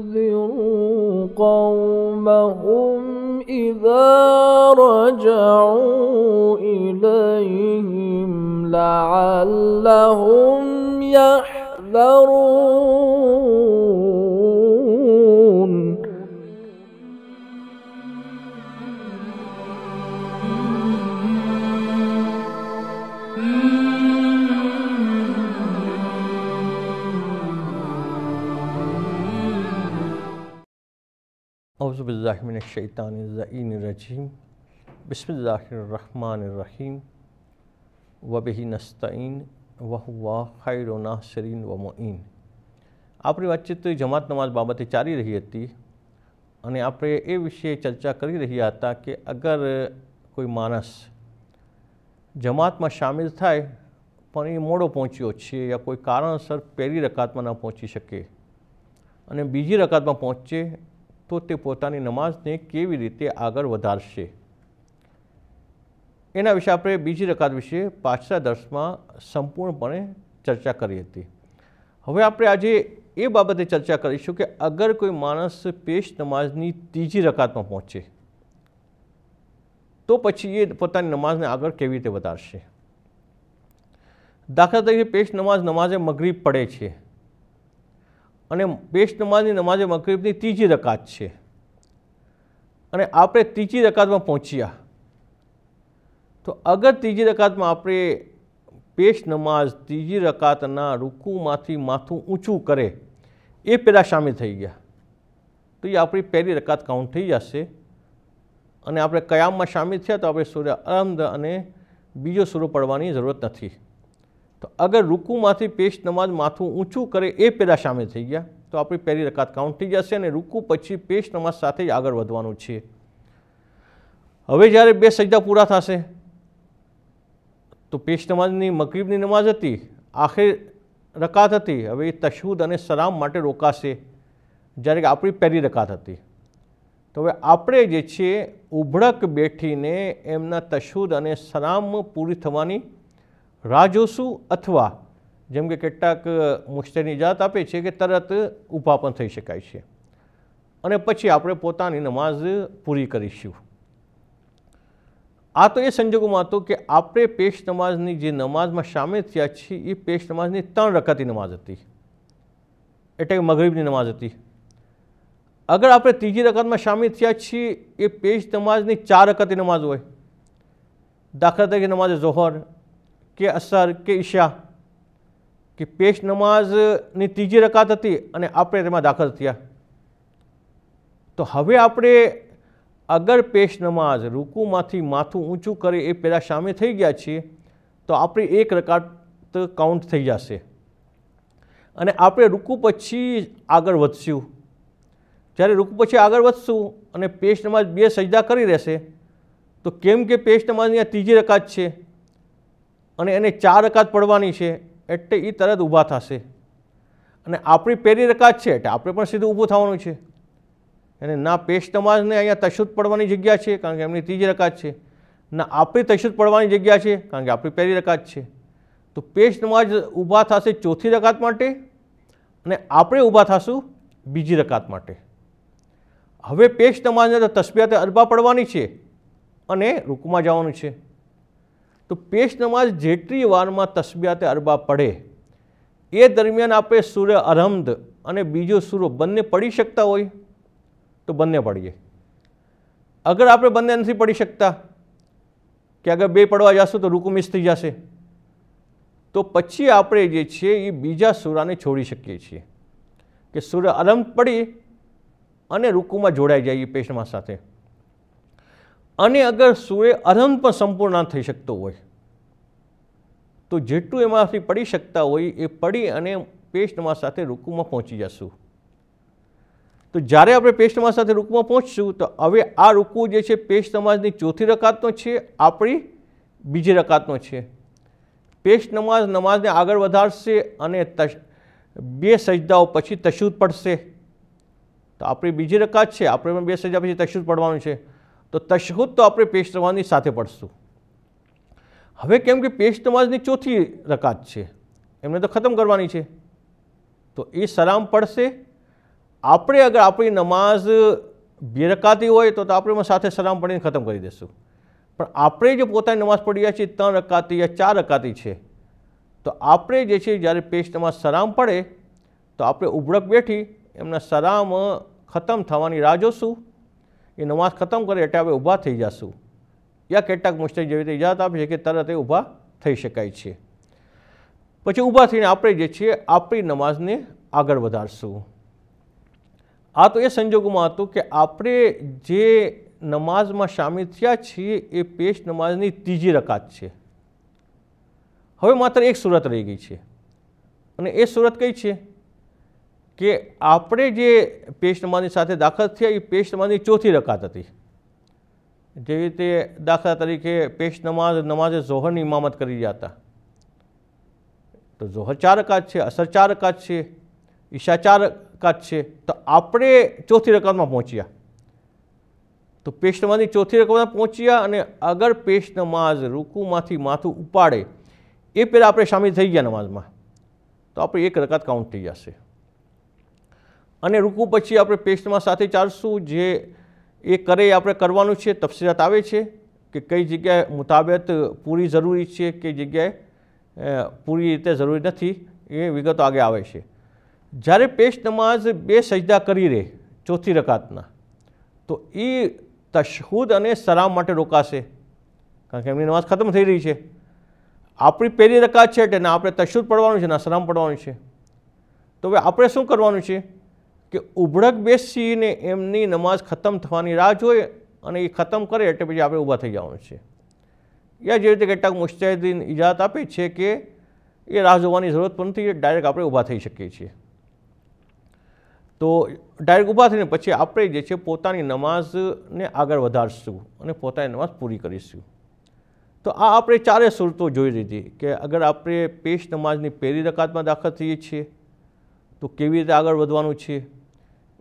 وَأَنذِرُوا قَوْمَهُمْ إِذَا رَجَعُوا إِلَيْهِمْ لَعَلَّهُمْ يَحْذَرُونَ अज़बिल्लाशैतानज़ीनरजीम बसमीम वबही नस्तीन વહુવા ખૈરો નાસરીન વ મોઇન આપણી વાતચીત જમાત નમાઝ બાબતે ચાલી રહી હતી અને આપણે એ વિશે ચર્ચા કરી રહ્યા હતા કે અગર કોઈ માણસ જમાતમાં સામેલ થાય પણ એ મોડો પહોંચ્યો છે યા કોઈ કારણસર પહેલી રકાતમાં ન પહોંચી શકે અને બીજી રકાતમાં પહોંચે તો તે પોતાની નમાઝને કેવી રીતે આગળ વધારશે એના વિશે આપણે બીજી રકાત વિશે પાછલા દર્શમાં સંપૂર્ણપણે ચર્ચા કરી હતી હવે આપણે આજે એ બાબતે ચર્ચા કરીશું કે અગર કોઈ માણસ પેશ નમાઝની ત્રીજી રકાતમાં પહોંચે તો પછી એ પોતાની નમાઝને આગળ કેવી રીતે વધારશે દાખલા તરીકે પેશ નમાઝ નમાઝે મગરીબ પડે છે અને પેશ નમાઝની નમાજે મકરીબની ત્રીજી રકાત છે અને આપણે ત્રીજી રકાતમાં પહોંચ્યા તો અગર ત્રીજી રકાતમાં આપણે પેશ નમાઝ ત્રીજી રકાતના રૂકુમાંથી માથું ઊંચું કરે એ પહેલાં સામેલ થઈ ગયા તો એ આપણી પહેલી રકાત કાઉન્ટ થઈ જશે અને આપણે કયામમાં સામેલ થયા તો આપણે સૂર્ય અરંદ અને બીજો સૂર્ય પડવાની જરૂરત નથી તો અગર રૂકુમાંથી પેશ નમાજ માથું ઊંચું કરે એ પેદા સામે થઈ ગયા તો આપણી પહેલી રકાત કાઉન્ટ થઈ જશે અને રૂકુ પછી પેશ નમાજ સાથે જ આગળ વધવાનું છે હવે જ્યારે બે સજ્જા પૂરા થશે તો પેશ નમાજની મગરીબની નમાજ હતી આખરે રકાત હતી હવે એ તશહુદ અને સલામ માટે રોકાશે જ્યારે આપણી પહેલી રકાત હતી તો હવે આપણે જે છીએ ઉભડક બેઠીને એમના તશહુદ અને સલામ પૂરી થવાની રાહ અથવા જેમ કે કેટલાક મુશ્કેલની જાત આપે છે કે તરત ઊભા પણ થઈ શકાય છે અને પછી આપણે પોતાની નમાઝ પૂરી કરીશું આ તો એ સંજોગોમાં હતો કે આપણે પેશ નમાઝની જે નમાઝમાં સામેલ થયા છીએ એ પેશ નમાઝની ત્રણ રકાતી નમાઝ હતી એટલે કે મગરીબની નમાઝ હતી અગર આપણે ત્રીજી રકાતમાં સામેલ થયા છીએ એ પેશ નમાઝની ચાર રકાતી નમાઝ હોય દાખલા તરીકે નમાઝ જોહર કે અસર કે ઈશા કે પેશ નમાઝની ત્રીજી રકાત હતી અને આપણે તેમાં દાખલ થયા તો હવે આપણે અગર પેશ નમાઝ રૂકુમાંથી માથું ઊંચું કરે એ પહેલાં સામે થઈ ગયા છીએ તો આપણી એક રકાત કાઉન્ટ થઈ જશે અને આપણે રૂકુ પછી આગળ વધશું જ્યારે રૂકુ પછી આગળ વધશું અને પેશ નમાઝ બે સજદા કરી રહેશે તો કેમ કે પેશ નમાઝની આ ત્રીજી રકાત છે અને એને ચાર રકાત પડવાની છે એટલે એ તરત ઊભા થશે અને આપણી પહેલી રકાત છે એટલે આપણે પણ સીધું ઊભું થવાનું છે એને ના પેશ નમાઝને અહીંયા તશુદ પડવાની જગ્યા છે કારણ કે એમની ત્રીજી રકાત છે ના આપણી તશુદ પડવાની જગ્યા છે કારણ કે આપણી પહેલી રકાત છે તો પેશ નમાજ ઊભા થશે ચોથી રકાત માટે અને આપણે ઊભા થશું બીજી રકાત માટે હવે પેશ નમાજને તો તસ્બિયાતે અરબા પડવાની છે અને રૂકમાં જવાનું છે તો પેશ નમાજ જેટલી વારમાં તસ્બિયાતે અરબા પડે એ દરમિયાન આપણે સૂર્ય અરહમદ અને બીજો સૂર્ય બંને પડી શકતા હોય તો બંને પડીએ અગર આપણે બંને નથી પડી શકતા કે અગર બે પડવા જશું તો રૂકુ મિસ થઈ જશે તો પછી આપણે જે છે એ બીજા સૂરાને છોડી શકીએ છીએ કે સૂર્ય અરંભ પડી અને રૂકુમાં જોડાઈ જાય એ પેશમાં સાથે અને અગર સૂર્ય અરંત પણ સંપૂર્ણ થઈ શકતો હોય તો જેટલું એમાંથી પડી શકતા હોય એ પડી અને પેસ્ટમાં સાથે રૂકુમાં પહોંચી જશું તો જ્યારે આપણે પેસ્ટમાં સાથે રૂકુમાં પહોંચશું તો હવે આ રૂકુ જે છે પેસ્ટ નમાજની ચોથી રકાતનો છે આપણી બીજી રકાતનો છે પેસ્ટ નમાજ નમાજને આગળ વધારશે અને બે સજદાઓ પછી તશુદ પડશે તો આપણી બીજી રકાત છે આપણે બે સજદા પછી તશુદ પડવાનું છે તો તશહુદ તો આપણે પેશ નમાજની સાથે પઢશું હવે કેમ કે પેશ નમાજની ચોથી રકાત છે એમને તો ખતમ કરવાની છે તો એ સલામ પડશે આપણે અગર આપણી નમાઝ બે રકાતી હોય તો આપણે એમાં સાથે સલામ પડીને ખતમ કરી દઈશું પણ આપણે જે પોતાની નમાઝ પડી રહ્યા છીએ ત્રણ રકાતી યા ચાર રકાતી છે તો આપણે જે છે જ્યારે પેશ નમાઝ સલામ પડે તો આપણે ઉભડક બેઠી એમના સલામ ખતમ થવાની રાહ જોશું એ નમાઝ ખતમ કરે એટલે આપણે ઊભા થઈ જશું યા કેટલાક મુશ્કેલ જેવી રીતે ઇજાત આપે છે કે તરત એ ઊભા થઈ શકાય છે પછી ઊભા થઈને આપણે જે છીએ આપણી નમાઝને આગળ વધારશું આ તો એ સંજોગોમાં હતું કે આપણે જે નમાઝમાં સામેલ થયા છીએ એ પેશ નમાઝની ત્રીજી રકાત છે હવે માત્ર એક સુરત રહી ગઈ છે અને એ સુરત કઈ છે કે આપણે જે પેસ્ટમાની સાથે દાખલ થયા એ પેસ્ટમાની ચોથી રકાત હતી જેવી રીતે દાખલા તરીકે પેશ નમાઝ નમાઝે ઝોહરની ઇમામત કરી રહ્યા હતા તો ઝોહર ચાર રકાત છે અસર ચાર રકાત છે ઈશા ચાર રકાત છે તો આપણે ચોથી રકાતમાં પહોંચ્યા તો પેશ નમાઝની ચોથી રકમમાં પહોંચ્યા અને અગર પેશ નમાઝ રૂકુમાંથી માથું ઉપાડે એ પહેલાં આપણે સામેલ થઈ ગયા નમાઝમાં તો આપણે એક રકાત કાઉન્ટ થઈ જશે અને રૂકવું પછી આપણે પેસ્ટમાં સાથે ચાલશું જે એ કરે આપણે કરવાનું છે તફસીલાત આવે છે કે કઈ જગ્યાએ મુતાબત પૂરી જરૂરી છે કે જગ્યાએ પૂરી રીતે જરૂરી નથી એ વિગતો આગળ આવે છે જ્યારે પેસ્ટ નમાઝ બે સજદા કરી રહે ચોથી રકાતના તો એ તશહુદ અને સલામ માટે રોકાશે કારણ કે એમની નમાઝ ખતમ થઈ રહી છે આપણી પહેલી રકાત છે એટલે આપણે તશુદ પડવાનું છે ના સલામ પડવાનું છે તો હવે આપણે શું કરવાનું છે કે ઉભળક બેસીને એમની નમાઝ ખતમ થવાની રાહ જોઈએ અને એ ખતમ કરે એટલે પછી આપણે ઊભા થઈ જવાનું છે યા જેવી રીતે કેટલાક મુશ્તાહિદીન ઇજાત આપે છે કે એ રાહ જોવાની જરૂરત પણ નથી ડાયરેક્ટ આપણે ઊભા થઈ શકીએ છીએ તો ડાયરેક્ટ ઊભા થઈને પછી આપણે જે છે પોતાની નમાઝને આગળ વધારશું અને પોતાની નમાઝ પૂરી કરીશું તો આ આપણે ચારે સુરતો જોઈ લીધી કે અગર આપણે પેશ નમાઝની પહેલી રકાતમાં દાખલ થઈએ છીએ તો કેવી રીતે આગળ વધવાનું છે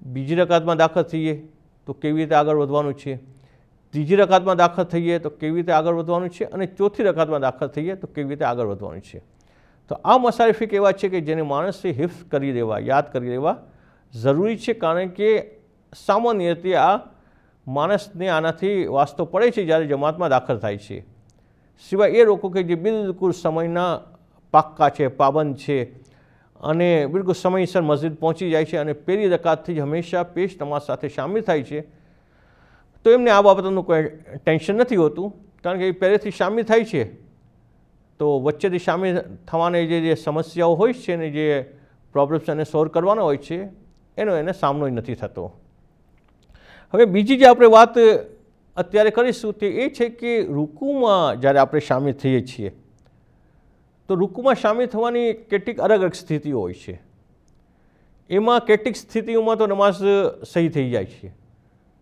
બીજી રકાતમાં દાખલ થઈએ તો કેવી રીતે આગળ વધવાનું છે ત્રીજી રકાતમાં દાખલ થઈએ તો કેવી રીતે આગળ વધવાનું છે અને ચોથી રકાતમાં દાખલ થઈએ તો કેવી રીતે આગળ વધવાનું છે તો આ મસારિફિક એવા છે કે જેને માણસે હિફ્સ કરી દેવા યાદ કરી દેવા જરૂરી છે કારણ કે સામાન્ય રીતે આ માણસને આનાથી વાસ્તો પડે છે જ્યારે જમાતમાં દાખલ થાય છે સિવાય એ લોકો કે જે બિલકુલ સમયના પાક્કા છે પાબંદ છે અને બિલકુલ સમયસર મસ્જિદ પહોંચી જાય છે અને પેલી રકાતથી જ હંમેશા પેશ તમારા સાથે સામેલ થાય છે તો એમને આ બાબતનું કોઈ ટેન્શન નથી હોતું કારણ કે એ પહેલેથી સામેલ થાય છે તો વચ્ચેથી સામેલ થવાની જે જે સમસ્યાઓ હોય છે ને જે પ્રોબ્લેમ્સ એને સોલ્વ કરવાના હોય છે એનો એને સામનો નથી થતો હવે બીજી જે આપણે વાત અત્યારે કરીશું તે એ છે કે રૂકુમાં જ્યારે આપણે સામેલ થઈએ છીએ તો રૂકુમાં સામેલ થવાની કેટલીક અલગ અલગ સ્થિતિઓ હોય છે એમાં કેટલીક સ્થિતિઓમાં તો નમાઝ સહી થઈ જાય છે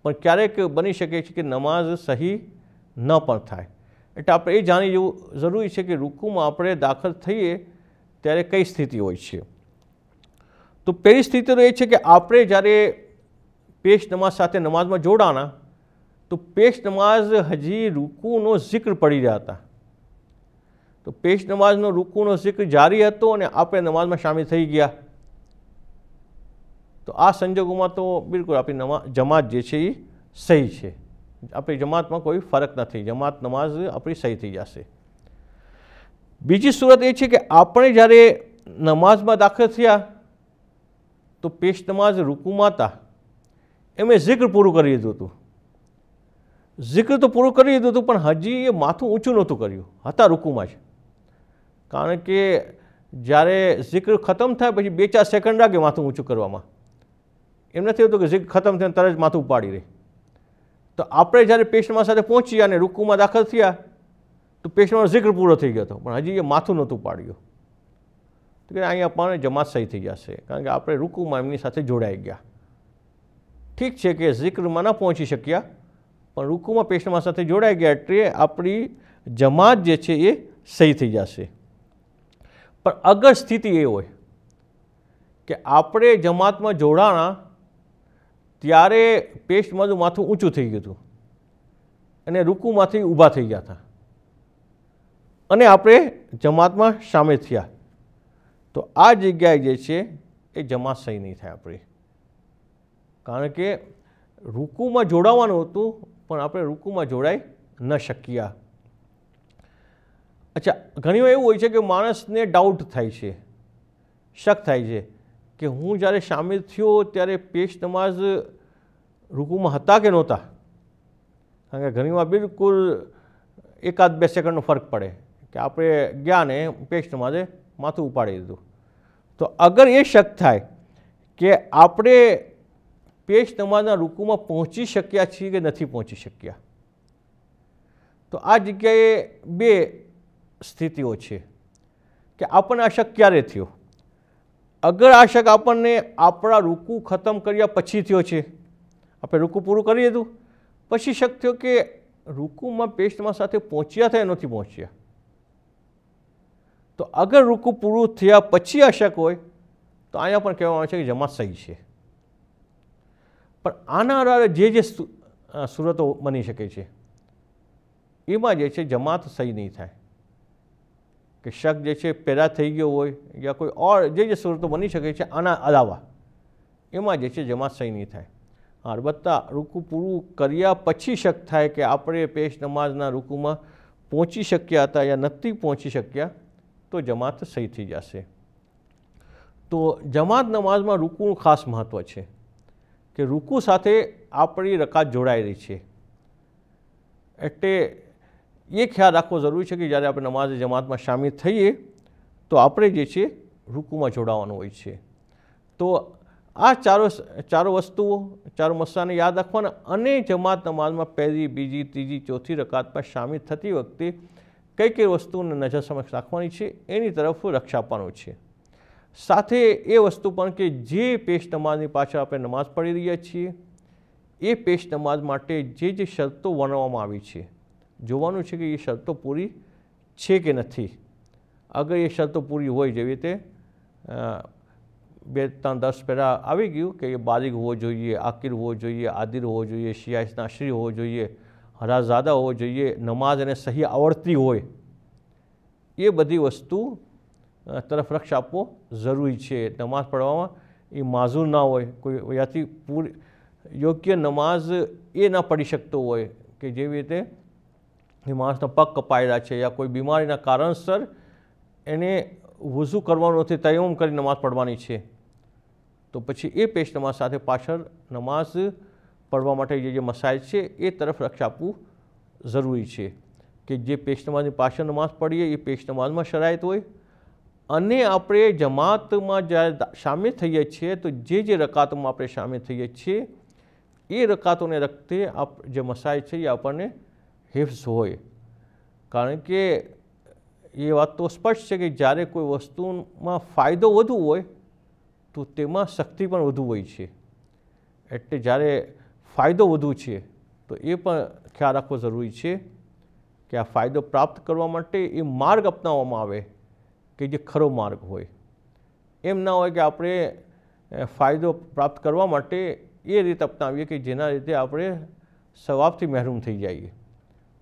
પણ ક્યારેક બની શકે છે કે નમાઝ સહી ન પણ થાય એટલે આપણે એ જાણી જવું જરૂરી છે કે રૂકુમાં આપણે દાખલ થઈએ ત્યારે કઈ સ્થિતિ હોય છે તો પહેલી સ્થિતિ તો એ છે કે આપણે જ્યારે પેશ નમાઝ સાથે નમાઝમાં જોડાણા તો પેશ નમાઝ હજી રૂકુનો જિક્ર પડી રહ્યા હતા તો પેશ નમાઝનો રૂકુનો જિક્ર જારી હતો અને આપણે નમાઝમાં સામેલ થઈ ગયા તો આ સંજોગોમાં તો બિલકુલ આપણી નમા જમાત જે છે એ સહી છે આપણી જમાતમાં કોઈ ફરક નથી જમાત નમાઝ આપણી સહી થઈ જશે બીજી સુરત એ છે કે આપણે જ્યારે નમાઝમાં દાખલ થયા તો પેશ નમાઝ રૂકુમાં હતા એમણે જિક્ર પૂરું કરી દીધું હતું જિક્ર તો પૂરું કરી દીધું હતું પણ હજી એ માથું ઊંચું નહોતું કર્યું હતા રૂકુમાં જ કારણ કે જ્યારે જિક્ર ખતમ થાય પછી બે ચાર સેકન્ડ લાગે માથું ઊંચું કરવામાં એમ નથી હોતું કે જિક્ર ખતમ થઈને તરત જ માથું ઉપાડી રહે તો આપણે જ્યારે પેશન્ટમાં સાથે પહોંચી અને રૂકુમાં દાખલ થયા તો પેશન્ટમાં જિક્ર પૂરો થઈ ગયો હતો પણ હજી એ માથું નહોતું પાડ્યું તો કે અહીંયા પણ જમાત સહી થઈ જશે કારણ કે આપણે રૂકુમાં એમની સાથે જોડાઈ ગયા ઠીક છે કે જિક્રમાં ન પહોંચી શક્યા પણ રૂકુમાં પેશન્ટમાં સાથે જોડાઈ ગયા એટલે આપણી જમાત જે છે એ સહી થઈ જશે પણ અગર સ્થિતિ એ હોય કે આપણે જમાતમાં જોડાણા ત્યારે પેસ્ટમાંનું માથું ઊંચું થઈ ગયું હતું અને રૂકુમાંથી ઊભા થઈ ગયા હતા અને આપણે જમાતમાં સામેલ થયા તો આ જગ્યાએ જે છે એ જમાત સહી નહીં થાય આપણી કારણ કે રૂકુમાં જોડાવાનું હતું પણ આપણે રૂકુમાં જોડાઈ ન શક્યા અચ્છા ઘણીવાર એવું હોય છે કે માણસને ડાઉટ થાય છે શક થાય છે કે હું જ્યારે સામેલ થયો ત્યારે પેશ નમાઝ રૂકુમાં હતા કે નહોતા કારણ કે ઘણીવાર બિલકુલ એકાદ બે સેકન્ડનો ફરક પડે કે આપણે ગયા ને પેશ નમાઝે માથું ઉપાડી દીધું તો અગર એ શક થાય કે આપણે પેશ નમાઝના રૂકુમાં પહોંચી શક્યા છીએ કે નથી પહોંચી શક્યા તો આ જગ્યાએ બે સ્થિતિઓ છે કે આપણને આ શક ક્યારે થયો અગર આ શક આપણને આપણા રૂકું ખતમ કર્યા પછી થયો છે આપણે રૂકું પૂરું કરી દીધું પછી શક થયો કે રૂકુમાં પેસ્ટમાં સાથે પહોંચ્યા થયા નથી પહોંચ્યા તો અગર રૂકું પૂરું થયા પછી આ શક હોય તો અહીંયા પણ કહેવામાં આવે છે કે જમા સહી છે પણ આના આધારે જે જે સુરતો બની શકે છે એમાં જે છે જમાત સહી નહીં થાય કે શક જે છે પેદા થઈ ગયો હોય યા કોઈ ઓર જે જે સુરતો બની શકે છે આના અલાવા એમાં જે છે સહી નહીં થાય હા અલબત્તા રૂકુ પૂરું કર્યા પછી શક થાય કે આપણે પેશ નમાઝના રૂકુમાં પહોંચી શક્યા હતા યા નથી પહોંચી શક્યા તો જમાત સહી થઈ જશે તો જમાત નમાઝમાં રૂકુનું ખાસ મહત્ત્વ છે કે રૂકુ સાથે આપણી રકાત જોડાઈ રહી છે એટલે એ ખ્યાલ રાખવો જરૂરી છે કે જ્યારે આપણે નમાઝ જમાતમાં સામેલ થઈએ તો આપણે જે છે રૂકુમાં જોડાવાનું હોય છે તો આ ચારો ચારો વસ્તુઓ ચારો મસ્સાને યાદ રાખવાના અને જમાત નમાઝમાં પહેલી બીજી ત્રીજી ચોથી રકાતમાં સામેલ થતી વખતે કઈ કઈ વસ્તુઓને નજર સમક્ષ રાખવાની છે એની તરફ રક્ષા આપવાનું છે સાથે એ વસ્તુ પણ કે જે પેશ નમાઝની પાછળ આપણે નમાઝ પડી રહ્યા છીએ એ પેશ નમાઝ માટે જે જે શરતો વર્ણવવામાં આવી છે જોવાનું છે કે એ શરતો પૂરી છે કે નથી અગર એ શરતો પૂરી હોય જેવી રીતે બે ત્રણ દસ પહેલાં આવી ગયું કે એ બારીક હોવો જોઈએ આકીર હોવો જોઈએ આદિર હોવો જોઈએ શિયાશ નાશરી હોવો જોઈએ હરાઝાદા હોવો જોઈએ નમાઝ અને સહી આવડતી હોય એ બધી વસ્તુ તરફ લક્ષ આપવો જરૂરી છે નમાઝ પઢવામાં એ માઝૂર ના હોય કોઈ યાથી પૂરી યોગ્ય નમાઝ એ ના પડી શકતો હોય કે જેવી રીતે એ માણસના પગ કપાયેલા છે યા કોઈ બીમારીના કારણસર એને વઝુ કરવાનું નથી તયમ કરી નમાઝ પડવાની છે તો પછી એ પેશ નમાઝ સાથે પાછળ નમાઝ પડવા માટે જે જે મસાઇલ છે એ તરફ રક્ષા આપવું જરૂરી છે કે જે પેશ નમાજની પાછળ નમાઝ પડીએ એ પેશ નમાજમાં શરાયત હોય અને આપણે જમાતમાં જ્યારે સામેલ થઈએ છીએ તો જે જે રકાતોમાં આપણે સામેલ થઈએ છીએ એ રકાતોને રખતે આપ જે મસાય છે એ આપણને હિફ્સ હોય કારણ કે એ વાત તો સ્પષ્ટ છે કે જ્યારે કોઈ વસ્તુમાં ફાયદો વધુ હોય તો તેમાં શક્તિ પણ વધુ હોય છે એટલે જ્યારે ફાયદો વધુ છે તો એ પણ ખ્યાલ રાખવો જરૂરી છે કે આ ફાયદો પ્રાપ્ત કરવા માટે એ માર્ગ અપનાવવામાં આવે કે જે ખરો માર્ગ હોય એમ ના હોય કે આપણે ફાયદો પ્રાપ્ત કરવા માટે એ રીત અપનાવીએ કે જેના લીધે આપણે સવાબથી મહેરૂમ થઈ જઈએ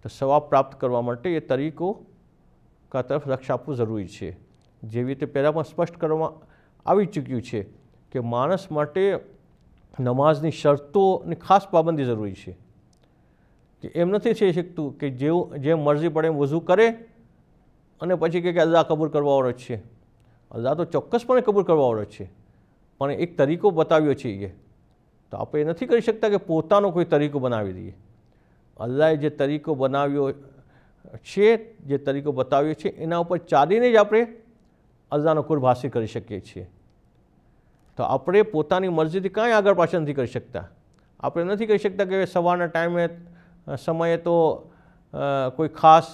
તો સવાબ પ્રાપ્ત કરવા માટે એ તરીકો કા તરફ લક્ષ આપવું જરૂરી છે જેવી રીતે પહેલાં પણ સ્પષ્ટ કરવામાં આવી ચૂક્યું છે કે માણસ માટે નમાઝની શરતોની ખાસ પાબંદી જરૂરી છે કે એમ નથી થઈ શકતું કે જેવું જેમ મરજી પડે એમ વધુ કરે અને પછી કહે કે અલ્લાહ કબૂલ કરવાવાળો છે અલ્લાહ તો ચોક્કસપણે કબૂલ કરવાવાળો છે પણ એક તરીકો બતાવ્યો છે એ તો આપણે એ નથી કરી શકતા કે પોતાનો કોઈ તરીકો બનાવી દઈએ અલ્લાએ જે તરીકો બનાવ્યો છે જે તરીકો બતાવ્યો છે એના ઉપર ચાલીને જ આપણે અલ્લાહનો કુરભાસી કરી શકીએ છીએ તો આપણે પોતાની મરજીથી કાંઈ આગળ પાછળ નથી કરી શકતા આપણે નથી કહી શકતા કે સવારના ટાઈમે સમયે તો કોઈ ખાસ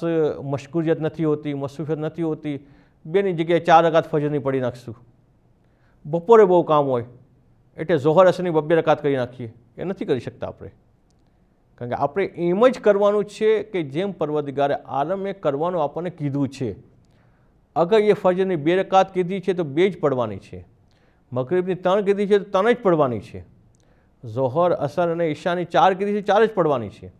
મશગુલિયત નથી હોતી મસરૂફિયત નથી હોતી બેની જગ્યાએ ચાર રકાત ફજરની પડી નાખશું બપોરે બહુ કામ હોય એટલે ઝોહર અસરની બબ્બે રકાત કરી નાખીએ એ નથી કરી શકતા આપણે કારણ કે આપણે એમ જ કરવાનું છે કે જેમ પરવદગારે આલમે કરવાનું આપણને કીધું છે અગર એ ફરજની બેરકાત કીધી છે તો બે જ પડવાની છે મકરીબની ત્રણ કીધી છે તો ત્રણ જ પડવાની છે ઝોહર અસર અને ઈશાની ચાર કીધી છે ચાર જ પડવાની છે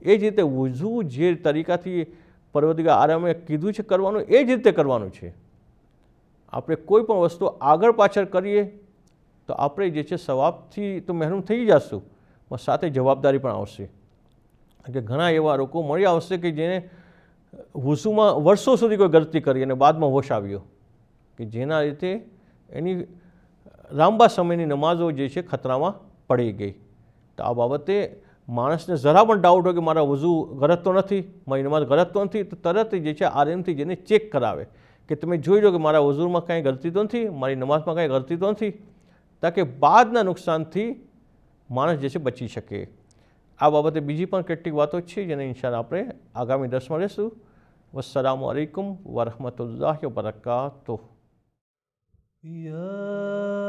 એ જ રીતે વઝુ જે તરીકાથી પરવદગા આરામે કીધું છે કરવાનું એ જ રીતે કરવાનું છે આપણે કોઈ પણ વસ્તુ આગળ પાછળ કરીએ તો આપણે જે છે સવાબથી તો મહેરૂમ થઈ જશું પણ સાથે જવાબદારી પણ આવશે કે ઘણા એવા લોકો મળી આવશે કે જેને હુસુમાં વર્ષો સુધી કોઈ ગલતી કરી અને બાદમાં હોશ આવ્યો કે જેના લીધે એની લાંબા સમયની નમાઝો જે છે ખતરામાં પડી ગઈ તો આ બાબતે માણસને જરા પણ ડાઉટ હોય કે મારા વજુ ગરજ તો નથી મારી નમાઝ ગરજ તો નથી તો તરત જે છે આરએમથી જેને ચેક કરાવે કે તમે જોઈ લો કે મારા વજુરમાં કાંઈ ગલતી તો નથી મારી નમાઝમાં કાંઈ ગલતી તો નથી તાકે બાદના નુકસાનથી માણસ જે છે બચી શકે આ બાબતે બીજી પણ કેટલીક વાતો છે જેને ઇન્શાન આપણે આગામી દસમાં રહેશું વસલામ અલૈકુમ વરહમતુલ્લાહ વબરકાતુહ યા